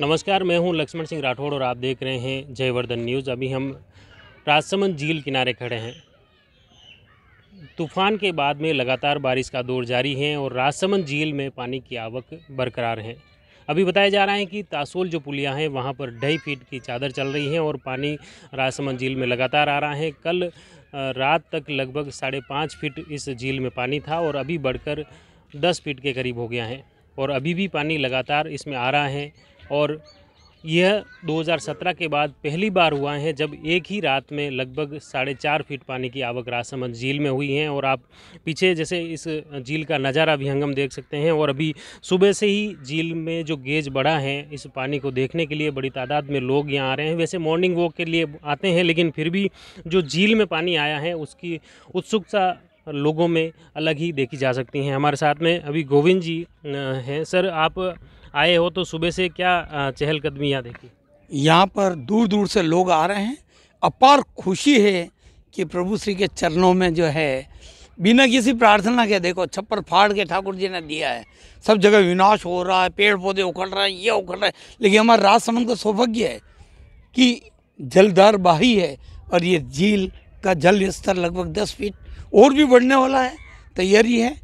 नमस्कार मैं हूं लक्ष्मण सिंह राठौड़ और आप देख रहे हैं जयवर्धन न्यूज़ अभी हम राजसमंद झील किनारे खड़े हैं तूफान के बाद में लगातार बारिश का दौर जारी है और राजसमंद झील में पानी की आवक बरकरार है अभी बताया जा रहा है कि तासोल जो पुलिया है वहाँ पर ढाई फीट की चादर चल रही है और पानी राजसमंद झील में लगातार आ रहा है कल रात तक लगभग साढ़े पाँच फीट इस झील में पानी था और अभी बढ़कर दस फीट के करीब हो गया है और अभी भी पानी लगातार इसमें आ रहा है और यह 2017 के बाद पहली बार हुआ है जब एक ही रात में लगभग साढ़े चार फीट पानी की आवक राजसमंद झील में हुई है और आप पीछे जैसे इस झील का नज़ारा भी हंगम देख सकते हैं और अभी सुबह से ही झील में जो गेज बढ़ा है इस पानी को देखने के लिए बड़ी तादाद में लोग यहाँ आ रहे हैं वैसे मॉर्निंग वॉक के लिए आते हैं लेकिन फिर भी जो झील में पानी आया है उसकी उत्सुकता लोगों में अलग ही देखी जा सकती हैं हमारे साथ में अभी गोविंद जी हैं सर आप आए हो तो सुबह से क्या चहलकदमी यहाँ देखी यहाँ पर दूर दूर से लोग आ रहे हैं अपार खुशी है कि प्रभु श्री के चरणों में जो है बिना किसी प्रार्थना के देखो छप्पर फाड़ के ठाकुर जी ने दिया है सब जगह विनाश हो रहा है पेड़ पौधे उखड़ रहे हैं ये उखड़ रहे हैं लेकिन हमारे राज का सौभाग्य है कि जलदार बाही है और ये झील का जल स्तर लगभग दस फीट और भी बढ़ने वाला है तैयारी है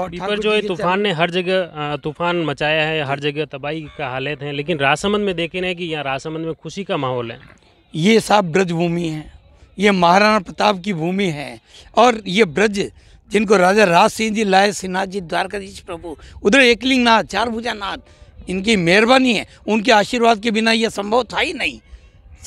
और पर जो है तूफान ने हर जगह तूफान मचाया है हर जगह तबाही का हालत है लेकिन राजसमंद में देखे ना कि यहाँ राजसमंद में खुशी का माहौल है ये साफ ब्रज भूमि है ये महाराणा प्रताप की भूमि है और ये ब्रज जिनको राजा राज सिंह जी लाए सिन्हा जी द्वारकाधीश प्रभु उधर एकलिंग नाथ चार भुजा नाथ इनकी मेहरबानी है उनके आशीर्वाद के बिना यह संभव था ही नहीं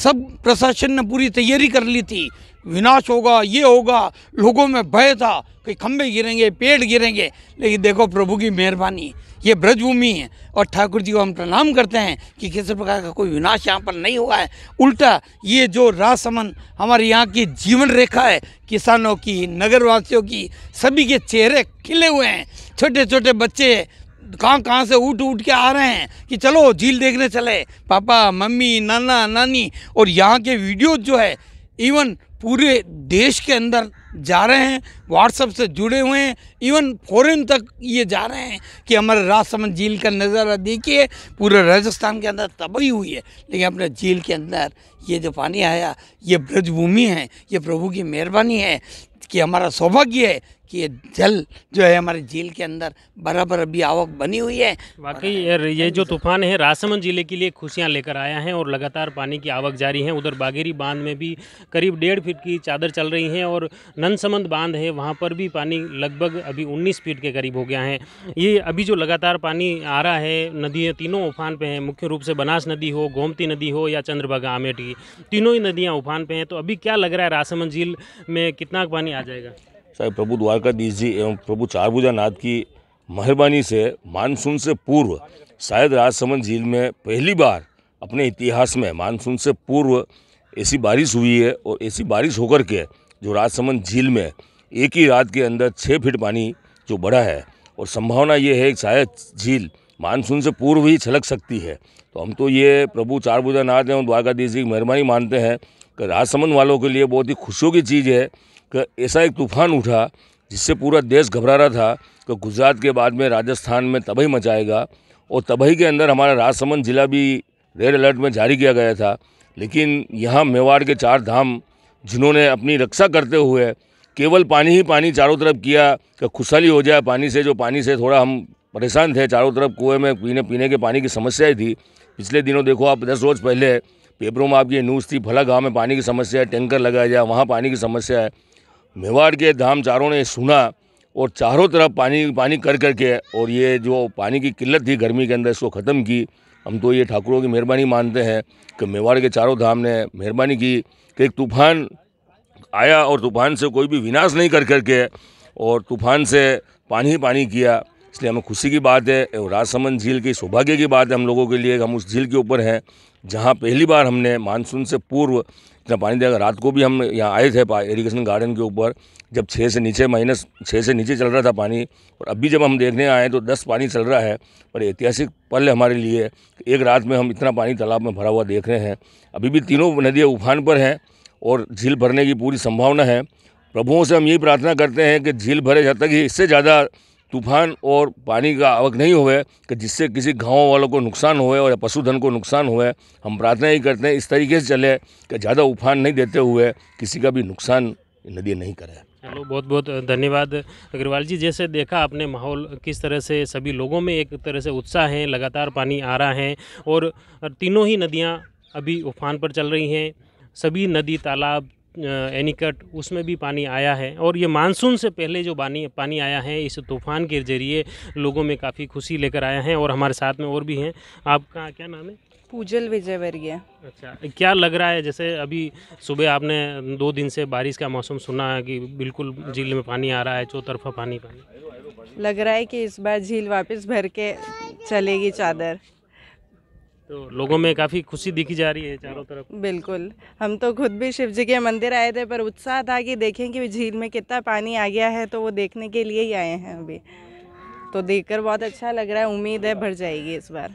सब प्रशासन ने पूरी तैयारी कर ली थी विनाश होगा ये होगा लोगों में भय था कि खंबे गिरेंगे पेड़ गिरेंगे लेकिन देखो प्रभु की मेहरबानी ये ब्रजभूमि है और ठाकुर जी को हम प्रणाम करते हैं कि किसी प्रकार का कोई विनाश यहाँ पर नहीं हुआ है उल्टा ये जो राजसमन हमारे यहाँ की जीवन रेखा है किसानों की नगरवासियों की सभी के चेहरे खिले हुए हैं छोटे छोटे बच्चे कहाँ कहाँ से उठ उठ के आ रहे हैं कि चलो झील देखने चले पापा मम्मी नाना नानी और यहाँ के वीडियो जो है इवन पूरे देश के अंदर जा रहे हैं व्हाट्सअप से जुड़े हुए हैं इवन फॉरेन तक ये जा रहे हैं कि हमारे राजसमंद झील का नज़ारा देखिए पूरे राजस्थान के अंदर तबाही हुई है लेकिन अपने झील के अंदर ये जो पानी आया ये ब्रजभूमि है ये प्रभु की मेहरबानी है कि हमारा सौभाग्य है कि ये जल जो है हमारे झील के अंदर बराबर अभी आवक बनी हुई है वाकई ये जो तूफान है राजसमंद जिले के लिए खुशियां लेकर आया है और लगातार पानी की आवक जारी है उधर बागेरी बांध में भी करीब डेढ़ फीट की चादर चल रही है और नंदसमंद बांध है वहाँ पर भी पानी लगभग अभी उन्नीस फीट के करीब हो गया है ये अभी जो लगातार पानी आ रहा है नदियाँ तीनों उफान पर हैं मुख्य रूप से बनास नदी हो गोमती नदी हो या चंद्रभागा आमेठी तीनों ही नदियाँ उफान पर हैं तो अभी क्या लग रहा है राजसमंद झील में कितना पानी आ जाएगा साहब प्रभु द्वारकाधीश जी एवं प्रभु चारभुजा नाथ की मेहरबानी से मानसून से पूर्व शायद राजसमंद झील में पहली बार अपने इतिहास में मानसून से पूर्व ऐसी बारिश हुई है और ऐसी बारिश होकर के जो राजसमंद झील में एक ही रात के अंदर छः फीट पानी जो बढ़ा है और संभावना ये है कि शायद झील मानसून से पूर्व ही छलक सकती है तो हम तो ये प्रभु चारभुजा नाथ एवं द्वारकाधीश जी की मेहरबानी मानते हैं कि राजसमंद वालों के लिए बहुत ही खुशियों की चीज़ है ऐसा एक तूफान उठा जिससे पूरा देश घबरा रहा था कि गुजरात के बाद में राजस्थान में तबाही मचाएगा और तबाही के अंदर हमारा राजसमंद ज़िला भी रेड अलर्ट में जारी किया गया था लेकिन यहाँ मेवाड़ के चार धाम जिन्होंने अपनी रक्षा करते हुए केवल पानी ही पानी चारों तरफ किया कि खुशहाली हो जाए पानी से जो पानी से थोड़ा हम परेशान थे चारों तरफ कुएं में पीने पीने के पानी की समस्याएं थी पिछले दिनों देखो आप दस रोज़ पहले पेपरों में आपकी न्यूज़ थी भला गाँव में पानी की समस्या है टैंकर लगाया जाए वहाँ पानी की समस्या है मेवाड़ के धाम चारों ने सुना और चारों तरफ पानी पानी कर करके और ये जो पानी की किल्लत थी गर्मी के अंदर इसको ख़त्म की हम तो ये ठाकुरों की मेहरबानी मानते हैं कि मेवाड़ के चारों धाम ने मेहरबानी की कि एक तूफान आया और तूफान से कोई भी विनाश नहीं कर करके और तूफान से पानी ही पानी किया इसलिए हमें खुशी की बात है और राजसमंद झील की सौभाग्य की बात है हम लोगों के लिए हम उस झील के ऊपर हैं जहाँ पहली बार हमने मानसून से पूर्व इतना पानी देगा रात को भी हम यहाँ आए थे इरीगेशन गार्डन के ऊपर जब छः से नीचे माइनस छः से नीचे चल रहा था पानी और अभी जब हम देखने आए तो दस पानी चल रहा है पर ऐतिहासिक पल हमारे लिए एक रात में हम इतना पानी तालाब में भरा हुआ देख रहे हैं अभी भी तीनों नदियाँ उफान पर हैं और झील भरने की पूरी संभावना है प्रभुओं से हम यही प्रार्थना करते हैं कि झील भरे जब तक ही इससे ज़्यादा तूफान और पानी का आवक नहीं हुए कि जिससे किसी गाँव वालों को नुकसान हुए और पशुधन को नुकसान हुए हम प्रार्थना ही करते हैं इस तरीके से चले कि ज़्यादा उफान नहीं देते हुए किसी का भी नुकसान नदी नहीं करे चलो बहुत बहुत धन्यवाद अग्रवाल जी जैसे देखा आपने माहौल किस तरह से सभी लोगों में एक तरह से उत्साह है लगातार पानी आ रहा है और तीनों ही नदियाँ अभी उफान पर चल रही हैं सभी नदी तालाब एनीकट उसमें भी पानी आया है और ये मानसून से पहले जो पानी पानी आया है इस तूफान के ज़रिए लोगों में काफ़ी खुशी लेकर आया है और हमारे साथ में और भी हैं आपका क्या नाम है पूजल विजयवर्गीय अच्छा क्या लग रहा है जैसे अभी सुबह आपने दो दिन से बारिश का मौसम सुना है कि बिल्कुल झील में पानी आ रहा है चौतरफा पानी पानी लग रहा है कि इस बार झील वापस भर के चलेगी चादर तो लोगों में काफ़ी खुशी दिखी जा रही है चारों तरफ बिल्कुल हम तो खुद भी शिव जी के मंदिर आए थे पर उत्साह था कि देखें कि झील में कितना पानी आ गया है तो वो देखने के लिए ही आए हैं अभी तो देखकर बहुत अच्छा लग रहा है उम्मीद है भर जाएगी इस बार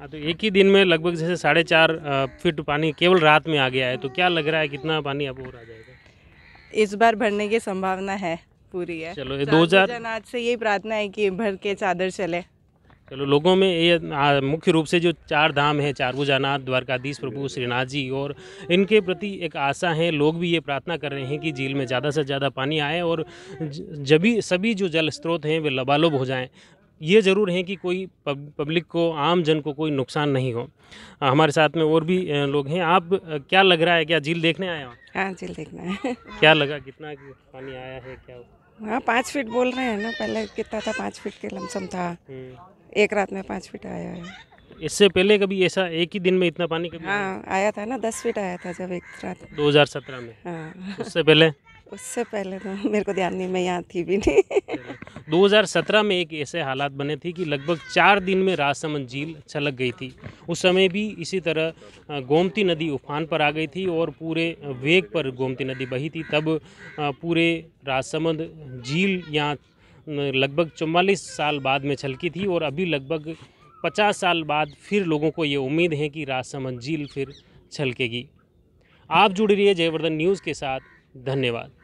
हाँ तो एक ही दिन में लगभग जैसे साढ़े चार फीट पानी केवल रात में आ गया है तो क्या लग रहा है कितना पानी अब और आ जाएगा इस बार भरने की संभावना है पूरी है चलो दो हजार आज से यही प्रार्थना है कि भर के चादर चले चलो लोगों में ये मुख्य रूप से जो चार धाम है चारभुजानाथ द्वारकाधीश प्रभु श्रीनाथ जी और इनके प्रति एक आशा है लोग भी ये प्रार्थना कर रहे हैं कि झील में ज़्यादा से ज़्यादा पानी आए और जभी सभी जो जल स्रोत हैं वे लबालब हो जाएं ये ज़रूर है कि कोई पब्लिक को आम जन को कोई नुकसान नहीं हो हमारे साथ में और भी लोग हैं आप क्या लग रहा है क्या झील देखने आए हो हाँ झील देखना है क्या लगा कितना पानी आया है क्या हाँ पाँच फीट बोल रहे हैं ना पहले कितना था पाँच फीट के लमसम था हम्म। एक रात में पाँच फीट आया है इससे पहले कभी ऐसा एक ही दिन में इतना पानी कभी हाँ आया था ना दस फीट आया था जब एक रात सत्रह में हाँ उससे पहले उससे पहले तो मेरे को ध्यान नहीं मैं यहाँ थी भी नहीं 2017 में एक ऐसे हालात बने थे कि लगभग चार दिन में राजसमंद झील छलक गई थी उस समय भी इसी तरह गोमती नदी उफान पर आ गई थी और पूरे वेग पर गोमती नदी बही थी तब पूरे राजसमंद झील यहाँ लगभग चौवालीस साल बाद में छलकी थी और अभी लगभग पचास साल बाद फिर लोगों को ये उम्मीद है कि राजसमंद झील फिर छलकेगी आप जुड़ रही है जयवर्धन न्यूज़ के साथ धन्यवाद